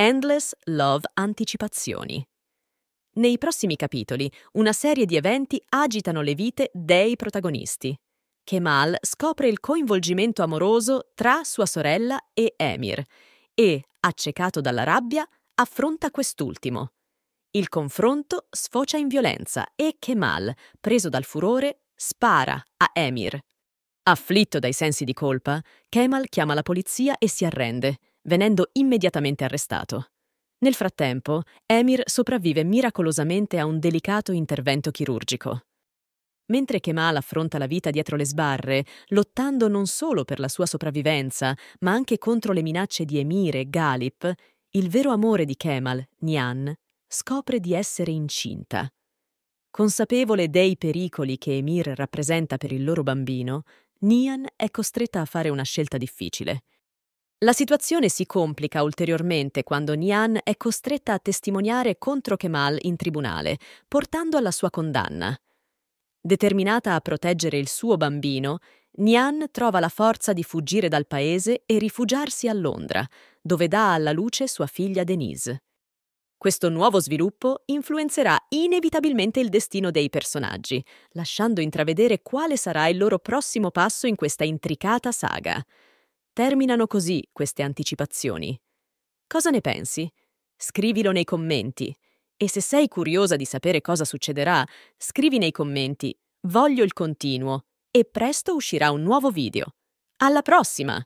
Endless Love Anticipazioni. Nei prossimi capitoli, una serie di eventi agitano le vite dei protagonisti. Kemal scopre il coinvolgimento amoroso tra sua sorella e Emir e, accecato dalla rabbia, affronta quest'ultimo. Il confronto sfocia in violenza e Kemal, preso dal furore, spara a Emir. Afflitto dai sensi di colpa, Kemal chiama la polizia e si arrende venendo immediatamente arrestato. Nel frattempo, Emir sopravvive miracolosamente a un delicato intervento chirurgico. Mentre Kemal affronta la vita dietro le sbarre, lottando non solo per la sua sopravvivenza, ma anche contro le minacce di Emir e Galip, il vero amore di Kemal, Nian, scopre di essere incinta. Consapevole dei pericoli che Emir rappresenta per il loro bambino, Nian è costretta a fare una scelta difficile – la situazione si complica ulteriormente quando Nian è costretta a testimoniare contro Kemal in tribunale, portando alla sua condanna. Determinata a proteggere il suo bambino, Nian trova la forza di fuggire dal paese e rifugiarsi a Londra, dove dà alla luce sua figlia Denise. Questo nuovo sviluppo influenzerà inevitabilmente il destino dei personaggi, lasciando intravedere quale sarà il loro prossimo passo in questa intricata saga. Terminano così queste anticipazioni. Cosa ne pensi? Scrivilo nei commenti. E se sei curiosa di sapere cosa succederà, scrivi nei commenti Voglio il continuo e presto uscirà un nuovo video. Alla prossima!